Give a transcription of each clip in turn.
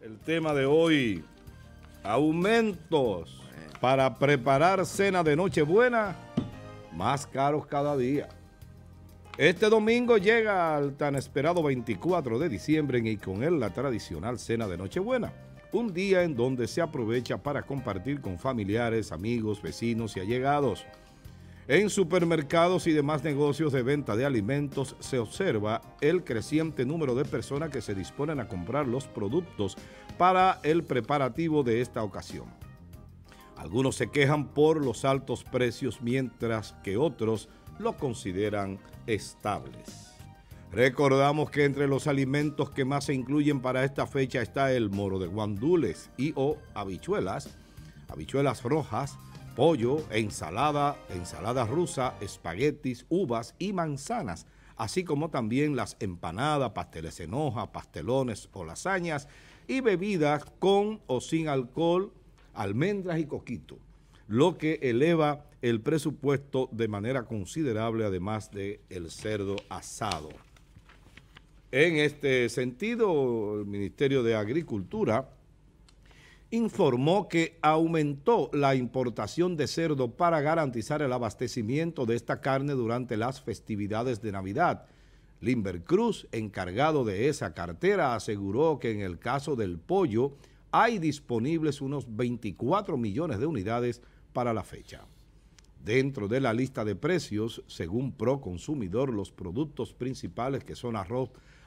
El tema de hoy, aumentos para preparar cena de Nochebuena más caros cada día. Este domingo llega al tan esperado 24 de diciembre y con él la tradicional cena de Nochebuena. Un día en donde se aprovecha para compartir con familiares, amigos, vecinos y allegados. En supermercados y demás negocios de venta de alimentos se observa el creciente número de personas que se disponen a comprar los productos para el preparativo de esta ocasión. Algunos se quejan por los altos precios mientras que otros lo consideran estables. Recordamos que entre los alimentos que más se incluyen para esta fecha está el moro de guandules y o habichuelas, habichuelas rojas, pollo, ensalada, ensalada rusa, espaguetis, uvas y manzanas, así como también las empanadas, pasteles en hoja, pastelones o lasañas y bebidas con o sin alcohol, almendras y coquito, lo que eleva el presupuesto de manera considerable, además de el cerdo asado. En este sentido, el Ministerio de Agricultura informó que aumentó la importación de cerdo para garantizar el abastecimiento de esta carne durante las festividades de Navidad. Limber Cruz, encargado de esa cartera, aseguró que en el caso del pollo hay disponibles unos 24 millones de unidades para la fecha. Dentro de la lista de precios, según Proconsumidor, los productos principales que son arroz,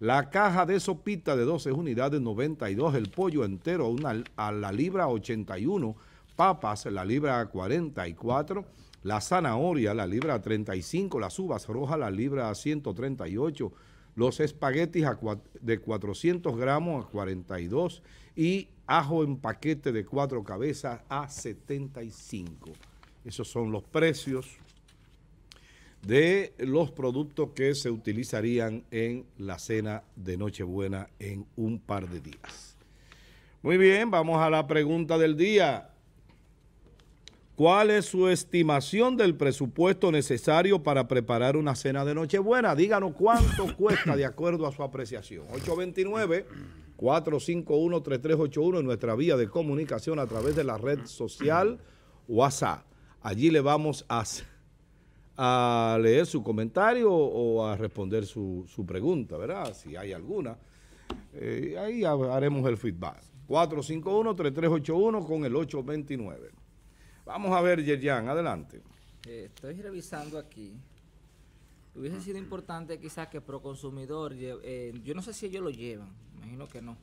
La caja de sopita de 12 unidades 92, el pollo entero a la libra 81, papas la libra 44, la zanahoria la libra 35, las uvas rojas la libra 138, los espaguetis de 400 gramos a 42 y ajo en paquete de cuatro cabezas a 75. Esos son los precios de los productos que se utilizarían en la cena de Nochebuena en un par de días. Muy bien, vamos a la pregunta del día. ¿Cuál es su estimación del presupuesto necesario para preparar una cena de Nochebuena? Díganos cuánto cuesta de acuerdo a su apreciación. 829 451 3381 en nuestra vía de comunicación a través de la red social WhatsApp. Allí le vamos a hacer a leer su comentario o a responder su, su pregunta, ¿verdad? Si hay alguna. Eh, ahí haremos el feedback. 451-3381 con el 829. Vamos a ver, Yerjan, adelante. Eh, estoy revisando aquí. Hubiese sido importante quizás que Proconsumidor, eh, yo no sé si ellos lo llevan, imagino que no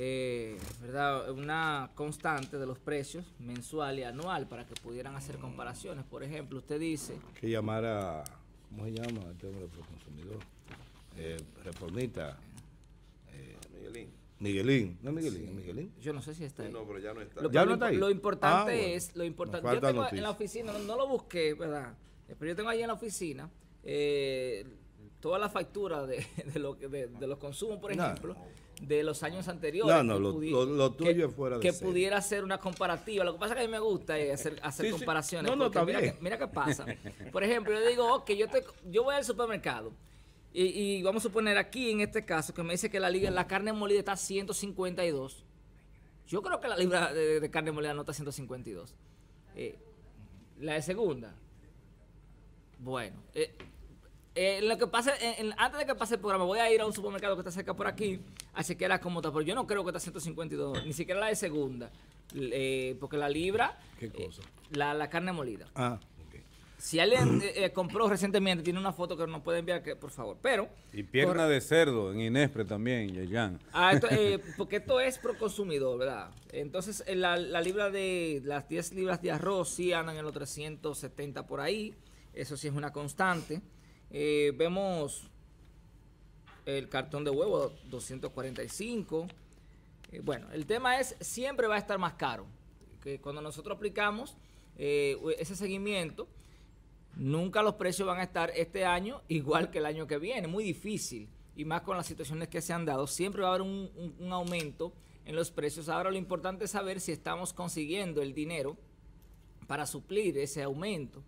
eh, ¿verdad? una constante de los precios mensual y anual para que pudieran hacer mm. comparaciones. Por ejemplo, usted dice... Que llamara ¿Cómo se llama? Este consumidor. Eh, eh, Miguelín. Miguelín, no Miguelín, Miguelín. Yo no sé si está ahí. No, pero ya no está. Lo, ahí. Lo importante ah, es, lo importante. Yo tengo en la oficina, no, lo busqué, ¿verdad? Eh, pero yo tengo ahí en la oficina eh, toda la factura de, de, lo, de, los consumos, por ejemplo de los años anteriores. que lo, pudiera hacer una comparativa. Lo que pasa es que a mí me gusta eh, hacer, comparaciones. mira, qué pasa. Por ejemplo, yo digo, ok, yo, yo voy al supermercado. Y, vamos a suponer aquí en este caso que me dice que la, carne molida está 152. Yo creo que la libra de, carne molida no está 152. Eh, la de segunda. Bueno, eh, eh, lo que pasa, eh, antes de que pase el programa, voy a ir a un supermercado que está cerca por aquí a era como está. Pero yo no creo que está 152, ni siquiera la de segunda. Eh, porque la libra. La, carne molida. Ah, okay. Si alguien compró recientemente, tiene una foto que nos puede enviar, por favor. Pero. Y pierna de cerdo en Inespre también, Yayan. Ah, porque esto es pro consumidor, ¿verdad? Entonces, la, libra de. Las 10 libras de arroz sí andan en los 370 por ahí. Eso sí es una constante. Eh, vemos el cartón de huevo 245. Eh, bueno, el tema es siempre va a estar más caro. Que cuando nosotros aplicamos eh, ese seguimiento, nunca los precios van a estar este año igual que el año que viene. Muy difícil. Y más con las situaciones que se han dado, siempre va a haber un aumento en los precios. Ahora lo importante es saber si estamos consiguiendo el dinero para suplir ese aumento.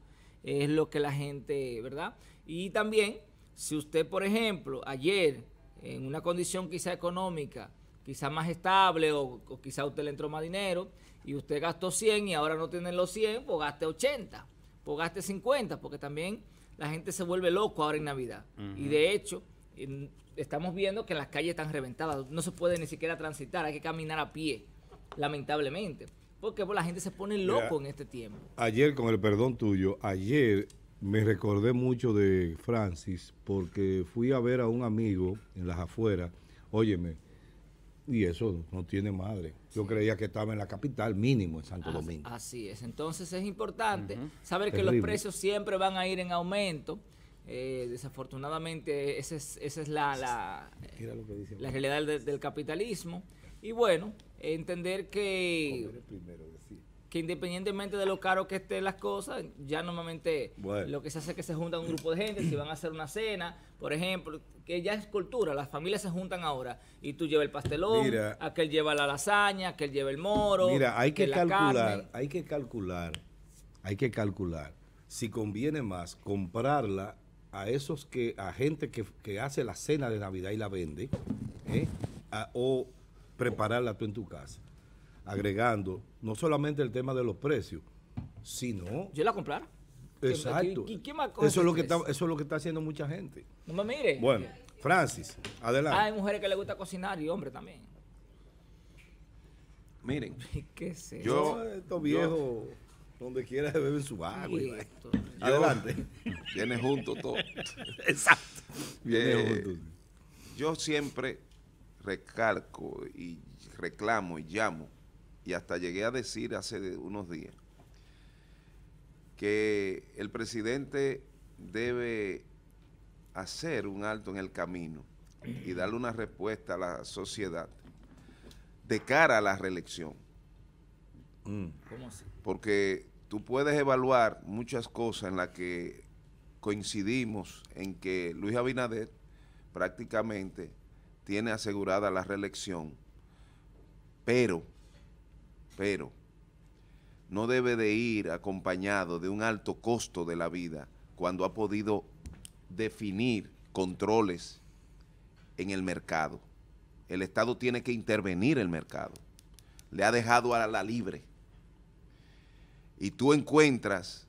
Es lo que la gente, ¿verdad? Y también, si usted, por ejemplo, ayer, en una condición quizá económica, quizá más estable o, quizá usted le entró más dinero y usted gastó 100 y ahora no tiene los 100, pues gaste 80, pues gaste 50, porque también la gente se vuelve loco ahora en Navidad. Y de hecho, estamos viendo que las calles están reventadas, no se puede ni siquiera transitar, hay que caminar a pie, lamentablemente. Porque pues, la gente se pone loco en este tiempo. Ayer, con el perdón tuyo, ayer me recordé mucho de Francis porque fui a ver a un amigo en las afueras, óyeme, y eso no tiene madre. Yo creía que estaba en la capital mínimo, en Santo Domingo. Así es, entonces es importante saber que los precios siempre van a ir en aumento. Eh, desafortunadamente esa es, la, la, realidad del, capitalismo. Y bueno, entender que... primero, que independientemente de lo caro que estén las cosas, ya normalmente lo que se hace es que se junta un grupo de gente, si van a hacer una cena, por ejemplo, que ya es cultura, las familias se juntan ahora y tú llevas el pastelón, aquel lleva la lasaña, aquel lleva el moro. Mira, hay que, calcular, hay que calcular, hay que calcular si conviene más comprarla a esos que, a gente que, hace la cena de Navidad y la vende, ¿eh? o prepararla tú en tu casa agregando no solamente el tema de los precios, sino... Yo la comprar Exacto. eso, es lo que está, eso es lo que está haciendo mucha gente. No me mire. Bueno, Francis, adelante. hay mujeres que le gusta cocinar y hombres también. Miren, Yo, estos viejos, donde quiera beben su agua. adelante. Viene junto todo. Exacto. junto. Yo siempre recalco y reclamo y llamo y hasta llegué a decir hace unos días que el presidente debe hacer un alto en el camino y darle una respuesta a la sociedad de cara a la reelección. Mm. ¿Cómo así? Porque tú puedes evaluar muchas cosas en las que coincidimos en que Luis Abinader prácticamente tiene asegurada la reelección, pero pero no debe de ir acompañado de un alto costo de la vida cuando ha podido definir controles en el mercado. El Estado tiene que intervenir el mercado. Le ha dejado a la libre. Y tú encuentras,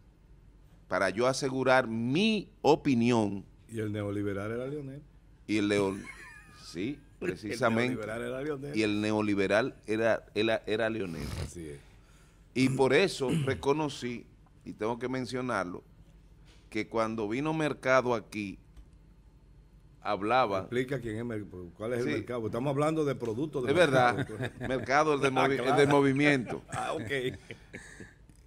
para yo asegurar mi opinión... Y el neoliberal era Leonel. Y el León, sí, precisamente. Y el neoliberal era, era, Y por eso reconocí, y tengo que mencionarlo, que cuando vino Mercado aquí, hablaba. Explica quién es, cuál es el mercado. Estamos hablando de productos. De es verdad. mercado, de movimiento. ah,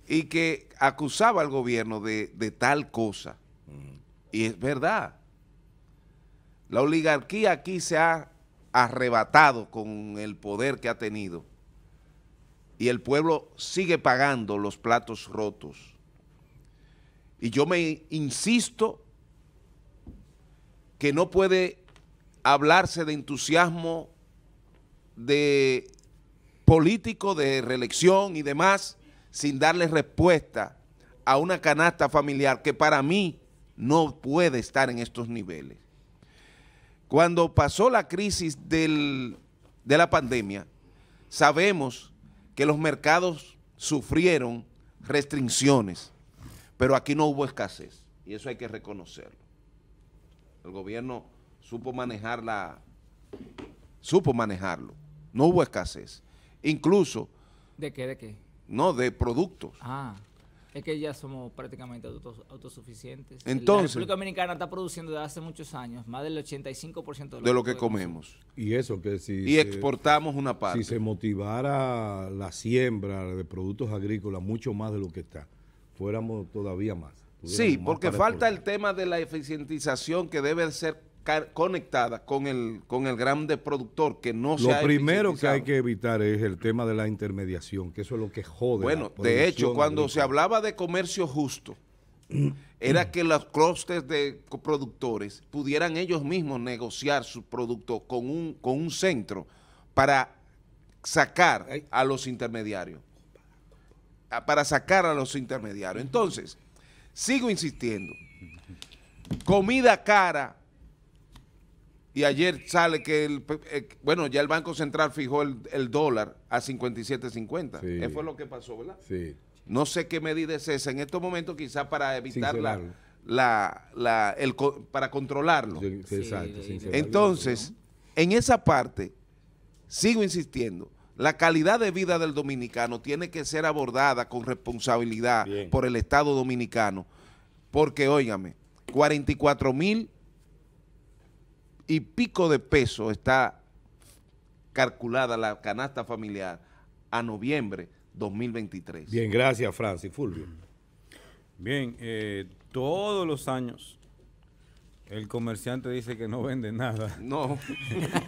Y que acusaba al gobierno de, tal cosa. Mm. Y es verdad. La oligarquía aquí se ha arrebatado con el poder que ha tenido y el pueblo sigue pagando los platos rotos. Y yo me insisto que no puede hablarse de entusiasmo de político de reelección y demás sin darle respuesta a una canasta familiar que para mí no puede estar en estos niveles. Cuando pasó la crisis de la pandemia, sabemos que los mercados sufrieron restricciones, pero aquí no hubo escasez, y eso hay que reconocerlo. El gobierno supo manejar supo manejarlo, no hubo escasez. Incluso... ¿De qué, de qué? No, de productos. Ah. Es que ya somos prácticamente autosuficientes. Entonces. La República Dominicana está produciendo desde hace muchos años más del 85% de lo, que, comemos. Y eso que si. Y exportamos una parte. Si se motivara la siembra de productos agrícolas mucho más de lo que está, fuéramos todavía más. Sí, porque falta el tema de la eficientización que debe ser conectada con el, con el grande productor que no se Lo primero que hay que evitar es el tema de la intermediación, que eso es lo que jode. Bueno, de hecho, cuando se hablaba de comercio justo, era que los clusters de productores pudieran ellos mismos negociar su producto con con un centro para sacar a los intermediarios. Ah, para sacar a los intermediarios. Entonces, sigo insistiendo. Comida cara, y ayer sale que, el, eh, bueno, ya el Banco Central fijó el, dólar a 57.50. Eso fue lo que pasó, ¿verdad? Sí. No sé qué medida es esa en estos momentos, quizás para evitar la, para controlarlo. exacto, Entonces, en esa parte, sigo insistiendo, la calidad de vida del dominicano tiene que ser abordada con responsabilidad por el Estado dominicano, porque, óigame, 44 mil y pico de peso está calculada la canasta familiar a noviembre 2023. Bien, gracias Francis. Fulvio. Bien, eh, todos los años el comerciante dice que no vende nada. No.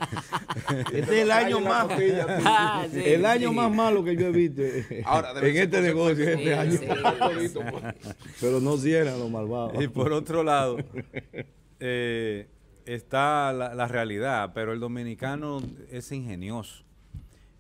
este es el año más. Ah, el año más malo que yo he visto en este negocio, este año. Pues. Pero no cierran los malvados. Y por otro lado, está la, realidad, pero el dominicano es ingenioso.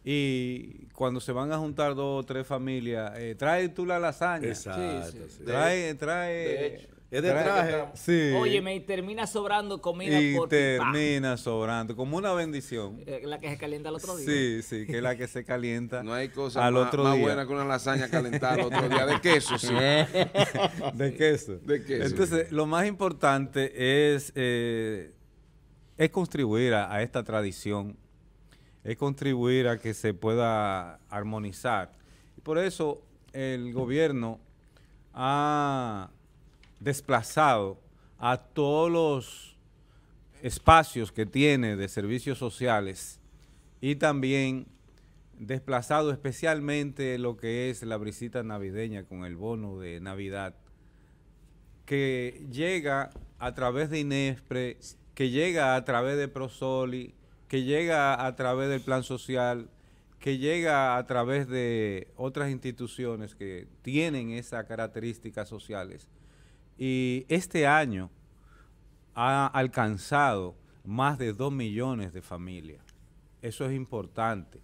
Y cuando se van a juntar dos o tres familias, eh, trae tú la lasaña. Sí, sí. Trae, trae. Es de traje. Sí. Oye, me termina sobrando comida y termina sobrando, como una bendición. Eh, la que se calienta al otro día. Sí, sí, que es la que se calienta. no hay cosa más, buena que una lasaña calentada al otro día. De queso, sí. de queso. De queso. Entonces, lo más importante es eh, es contribuir a, esta tradición, es contribuir a que se pueda armonizar. por eso el gobierno ha desplazado a todos los espacios que tiene de servicios sociales y también desplazado especialmente lo que es la brisita navideña con el bono de Navidad que llega a través de INESPRE que llega a través de Prosoli, que llega a través del Plan Social, que llega a través de otras instituciones que tienen esas características sociales. Y este año ha alcanzado más de dos millones de familias. Eso es importante.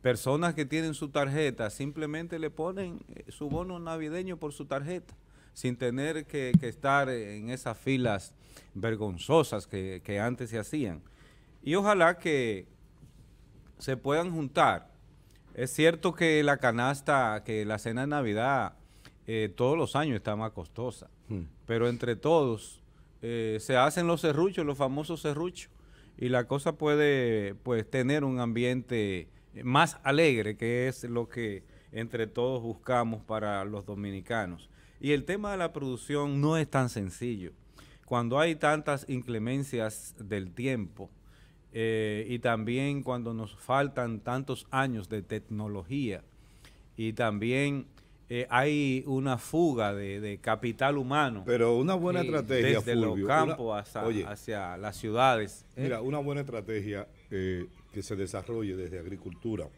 Personas que tienen su tarjeta simplemente le ponen eh, su bono navideño por su tarjeta, sin tener que estar en esas filas vergonzosas que, antes se hacían. Y ojalá que se puedan juntar. Es cierto que la canasta, que la cena de Navidad eh, todos los años está más costosa, hmm. pero entre todos eh, se hacen los serruchos, los famosos serruchos, y la cosa puede pues tener un ambiente más alegre, que es lo que entre todos buscamos para los dominicanos. Y el tema de la producción no es tan sencillo cuando hay tantas inclemencias del tiempo eh, y también cuando nos faltan tantos años de tecnología y también eh, hay una fuga de, capital humano. Pero una buena estrategia, Desde los campos hacia las ciudades. ¿eh? Mira, una buena estrategia que se desarrolle desde agricultura,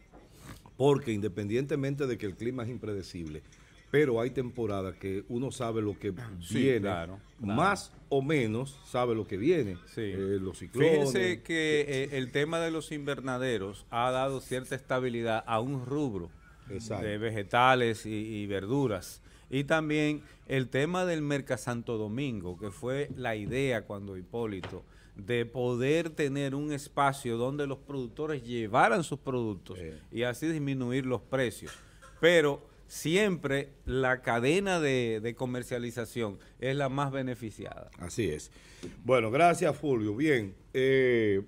porque independientemente de que el clima es impredecible, pero hay temporadas que uno sabe lo que ah, viene, más o menos sabe lo que viene. Eh, los ciclones. Fíjense que eh, el tema de los invernaderos ha dado cierta estabilidad a un rubro de vegetales y, verduras. Y también el tema del Merca Santo Domingo, que fue la idea cuando Hipólito de poder tener un espacio donde los productores llevaran sus productos y así disminuir los precios. Pero siempre la cadena de, comercialización es la más beneficiada. Así es. Bueno, gracias Fulvio. Bien, eh,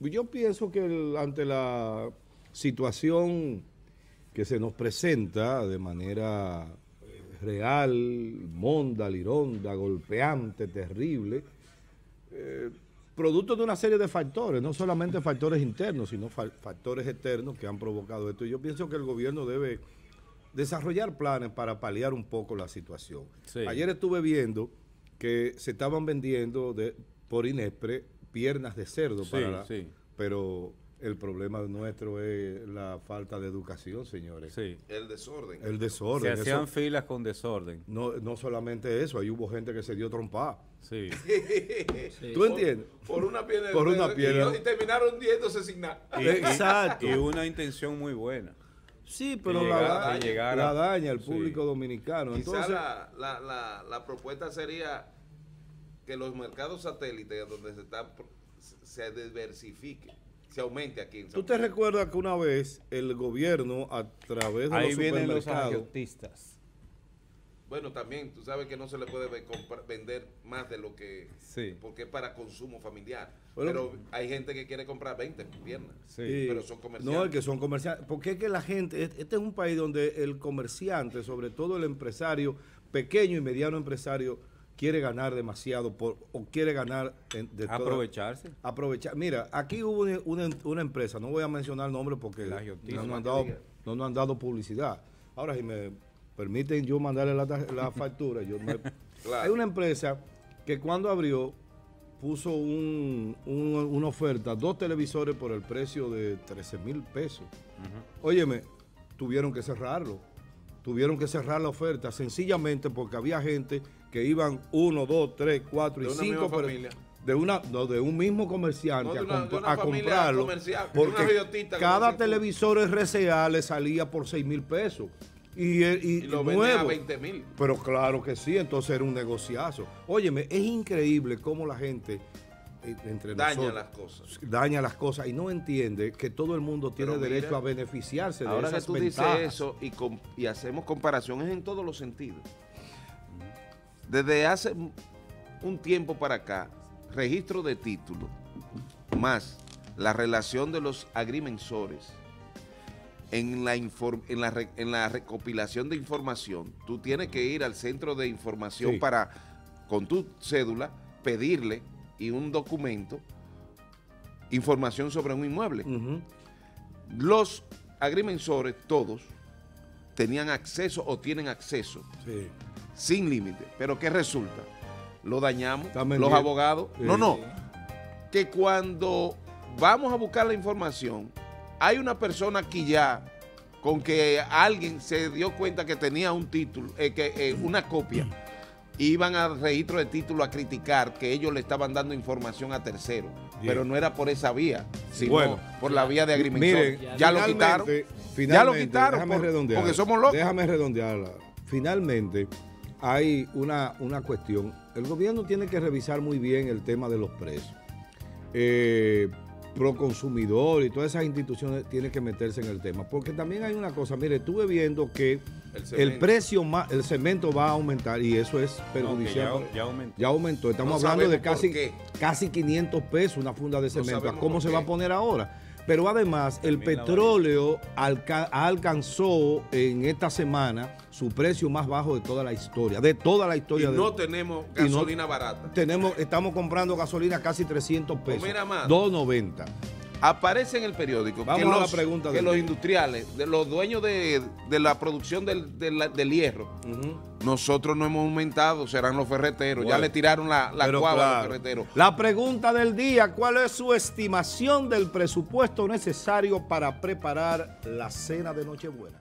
yo pienso que ante la situación que se nos presenta de manera eh, real, monda, lironda, golpeante, terrible, eh, producto de una serie de factores, no solamente factores internos, sino factores externos que han provocado esto. yo pienso que el gobierno debe desarrollar planes para paliar un poco la situación. Ayer estuve viendo que se estaban vendiendo de, por Inespre piernas de cerdo, para pero el problema nuestro es la falta de educación, señores. El desorden. El desorden. Se hacían filas con desorden. No, no solamente eso, ahí hubo gente que se dio trompada. Sí. ¿Tú entiendes? Por, una pierna de una Y, terminaron diéndose sin nada. Exacto. Y una intención muy buena. Sí, pero la, daña, el al público dominicano. Entonces, la, la, la, propuesta sería que los mercados satélites donde se está, se diversifique, se aumente aquí. En ¿Tú te recuerdas que una vez el gobierno a través de los vienen Bueno, también tú sabes que no se le puede vender más de lo que sí. porque es para consumo familiar pero hay gente que quiere comprar 20 piernas, sí. pero son comerciantes. No, es que son comerciantes. Porque es que la gente, este es un país donde el comerciante, sobre todo el empresario, pequeño y mediano empresario, quiere ganar demasiado o quiere ganar... de Aprovecharse. aprovechar. Mira, aquí hubo una, empresa, no voy a mencionar el nombre porque no, nos han dado, publicidad. Ahora, si me permiten yo mandarle la, factura, yo Hay una empresa que cuando abrió puso una oferta, dos televisores por el precio de 13 mil pesos. Óyeme, tuvieron que cerrarlo. Tuvieron que cerrar la oferta sencillamente porque había gente que iban uno, dos, tres, cuatro y cinco de una de un mismo comerciante a, a comprarlo porque cada televisor RCA le salía por 6 mil pesos y, lo nuevo. a 20 mil. Pero claro que sí, entonces era un negociazo. Óyeme, es increíble cómo la gente eh, entre daña las cosas. Daña las cosas y no entiende que todo el mundo tiene derecho a beneficiarse de ahora que tú dices eso y, y hacemos comparaciones en todos los sentidos. Desde hace un tiempo para acá, registro de título más la relación de los agrimensores en la, en, en la recopilación de información, tú tienes que ir al centro de información para, con tu cédula, pedirle y un documento, información sobre un inmueble. Los agrimensores, todos, tenían acceso o tienen acceso sin límite. Pero ¿qué resulta? Lo dañamos, los abogados. No, no. Que cuando vamos a buscar la información, hay una persona aquí ya con que alguien se dio cuenta que tenía un título, eh, que, eh, una copia, iban al registro de título a criticar que ellos le estaban dando información a terceros. Pero no era por esa vía, sino por la vía de agrimensor. ya, lo quitaron. Ya lo quitaron porque somos locos. Déjame redondearla. Finalmente, hay una, una cuestión. El gobierno tiene que revisar muy bien el tema de los presos. Eh, Proconsumidor y todas esas instituciones tienen que meterse en el tema. Porque también hay una cosa, mire, estuve viendo que el, precio más, el cemento va a aumentar y eso es perjudicial. ya, aumentó. Estamos hablando de casi, casi 500 pesos una funda de cemento. ¿Cómo se va a poner ahora? Pero además, el petróleo alcanzó en esta semana su precio más bajo de toda la historia, de toda la historia. Y no tenemos gasolina barata. Tenemos, estamos comprando gasolina casi 300 pesos. más. 2.90 aparece en el periódico que, los, que los industriales, de los dueños de, la producción del, hierro, nosotros no hemos aumentado, serán los ferreteros. ya le tiraron la, la cuava a los ferreteros. La pregunta del día, ¿cuál es su estimación del presupuesto necesario para preparar la cena de Nochebuena?